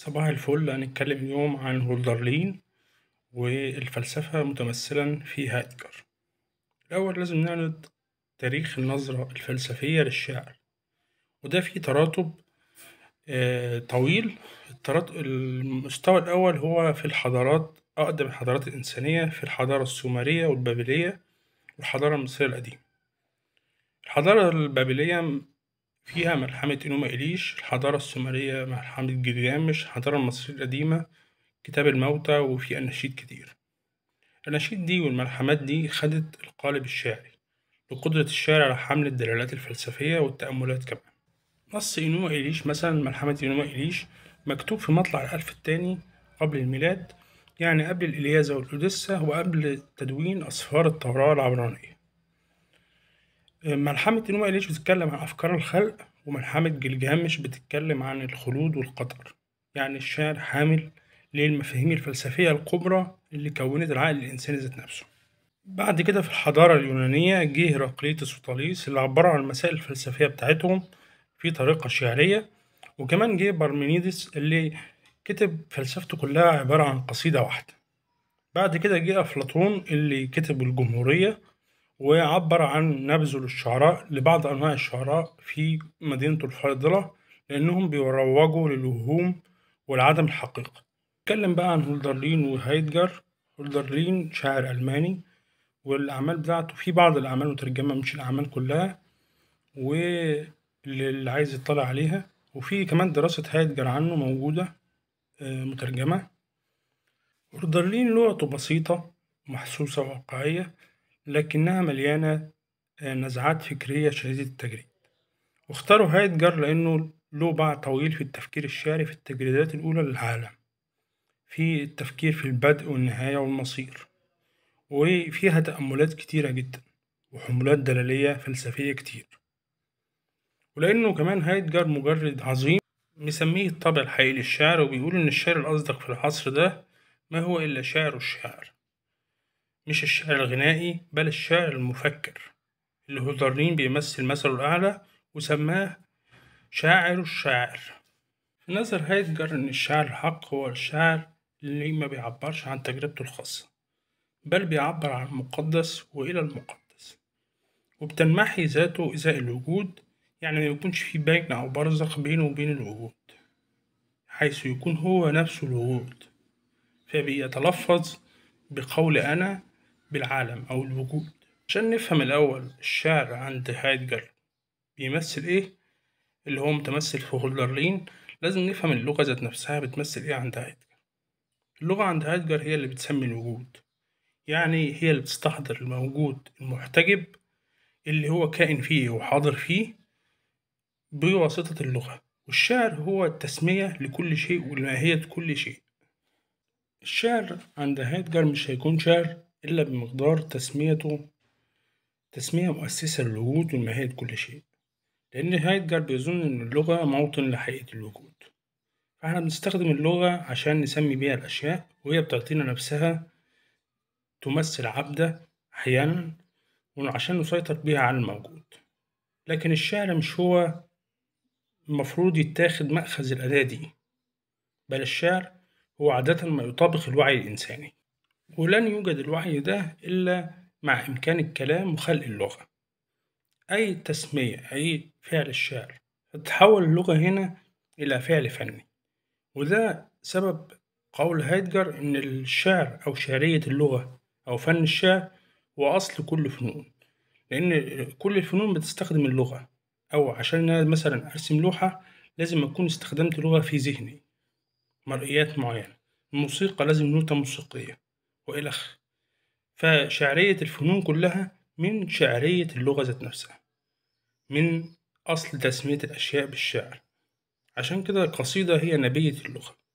صباح الفل هنتكلم اليوم عن هولدرلين والفلسفة متمثلا في هايدجر الأول لازم نعرض تاريخ النظرة الفلسفية للشعر وده فيه تراتب آه، طويل المستوى الأول هو في الحضارات أقدم الحضارات الإنسانية في الحضارة السومرية والبابلية والحضارة المصرية القديمة الحضارة البابلية فيها ملحمة إنوما إليش الحضارة السومرية ملحمة جريامش الحضارة المصرية القديمة كتاب الموتى وفي أناشيد كتير الأناشيد دي والملحمات دي خدت القالب الشعري لقدرة الشاعر على حمل الدلالات الفلسفية والتأملات كمان نص إنوما إليش مثلا ملحمة إنوما إليش مكتوب في مطلع الألف الثاني قبل الميلاد يعني قبل الإلياذة والأوديسة وقبل تدوين أسفار التوراة العبرانية ملحمة نوع ليش بتتكلم عن أفكار الخلق وملحمة جلجامش بتتكلم عن الخلود والقدر يعني الشعر حامل للمفاهيم الفلسفية الكبرى اللي كونت العقل الإنساني ذات نفسه بعد كده في الحضارة اليونانية جه هرقليطس وطاليس اللي عبروا عن المسائل الفلسفية بتاعتهم في طريقة شعرية وكمان جه بارمينيدس اللي كتب فلسفته كلها عبارة عن قصيدة واحدة بعد كده جه أفلاطون اللي كتب الجمهورية وعبر عن نبذه للشعراء لبعض أنواع الشعراء في مدينته الفاضلة لأنهم بيروجوا للوهوم والعدم الحقيقة اتكلم بقى عن هولدرلين وهايدجر هولدرلين شاعر ألماني والأعمال بتاعته في بعض الأعمال مترجمة مش الأعمال كلها واللي عايز يطلع عليها وفي كمان دراسة هايدجر عنه موجودة آه، مترجمة هولدرلين لغته بسيطة محسوسة واقعية لكنها مليانة آه، نزعات فكرية شديدة التجريد واختاروا هايدجر لأنه له باع طويل في التفكير الشعري في التجريدات الأولى للعالم في التفكير في البدء والنهاية والمصير وفيها تأملات كتيرة جدا وحملات دلالية فلسفية كتير ولأنه كمان هايدجر مجرد عظيم مسميه الطابع الحقيقي للشعر وبيقول إن الشعر الأصدق في العصر ده ما هو إلا شعر الشعر مش الشعر الغنائي بل الشعر المفكر اللي هولدرلين بيمثل مثله الأعلى وسماه شاعر الشاعر في نظر هايدجر إن الشعر الحق هو الشاعر اللي ما بيعبرش عن تجربته الخاصة بل بيعبر عن المقدس وإلى المقدس وبتنمحي ذاته إزاء الوجود يعني ما يكونش في بين أو برزخ بينه وبين الوجود حيث يكون هو نفسه الوجود فبيتلفظ بقول أنا بالعالم أو الوجود عشان نفهم الأول الشعر عند هايدجر بيمثل إيه اللي هو متمثل في هولدرلين لازم نفهم اللغة ذات نفسها بتمثل إيه عند هايدجر اللغة عند هايدجر هي اللي بتسمي الوجود يعني هي اللي بتستحضر الموجود المحتجب اللي هو كائن فيه وحاضر فيه بواسطة اللغة والشعر هو التسمية لكل شيء والماهية كل شيء الشعر عند هايدجر مش هيكون شعر إلا بمقدار تسميته تسمية مؤسسة للوجود ونهاية كل شيء لأن هايدجر بيظن إن اللغة موطن لحقيقة الوجود فإحنا بنستخدم اللغة عشان نسمي بيها الأشياء وهي بتعطينا نفسها تمثل عبدة أحيانا وعشان نسيطر بيها على الموجود لكن الشعر مش هو المفروض يتاخد مأخذ الأداة دي بل الشعر هو عادة ما يطابق الوعي الإنساني ولن يوجد الوعي ده إلا مع إمكان الكلام وخلق اللغة أي تسمية أي فعل الشعر تتحول اللغة هنا إلى فعل فني وده سبب قول هايدجر إن الشعر أو شعرية اللغة أو فن الشعر هو أصل كل فنون لأن كل الفنون بتستخدم اللغة أو عشان أنا مثلا أرسم لوحة لازم أكون استخدمت لغة في ذهني مرئيات معينة الموسيقى لازم نوتة موسيقية وإلخ فشعرية الفنون كلها من شعرية اللغة ذات نفسها من أصل تسمية الأشياء بالشعر عشان كده القصيدة هي نبية اللغة